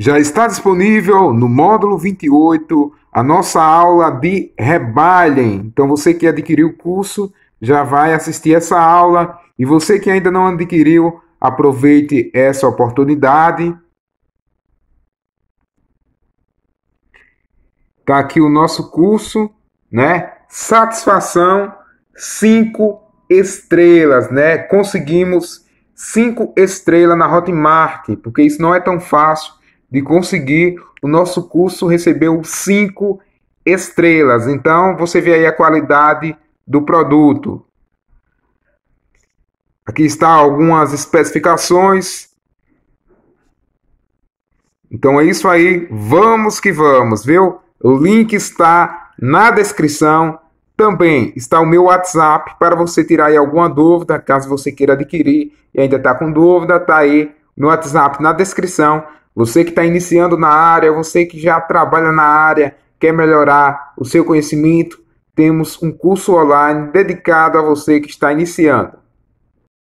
Já está disponível no módulo 28 a nossa aula de rebalhem. Então você que adquiriu o curso já vai assistir essa aula e você que ainda não adquiriu, aproveite essa oportunidade. Tá aqui o nosso curso, né? Satisfação cinco estrelas, né? Conseguimos cinco estrelas na Hotmart, porque isso não é tão fácil de conseguir, o nosso curso recebeu cinco estrelas. Então, você vê aí a qualidade do produto. Aqui está algumas especificações. Então é isso aí, vamos que vamos, viu? O link está na descrição. Também está o meu WhatsApp para você tirar aí alguma dúvida, caso você queira adquirir e ainda está com dúvida, está aí no WhatsApp na descrição. Você que está iniciando na área, você que já trabalha na área, quer melhorar o seu conhecimento, temos um curso online dedicado a você que está iniciando.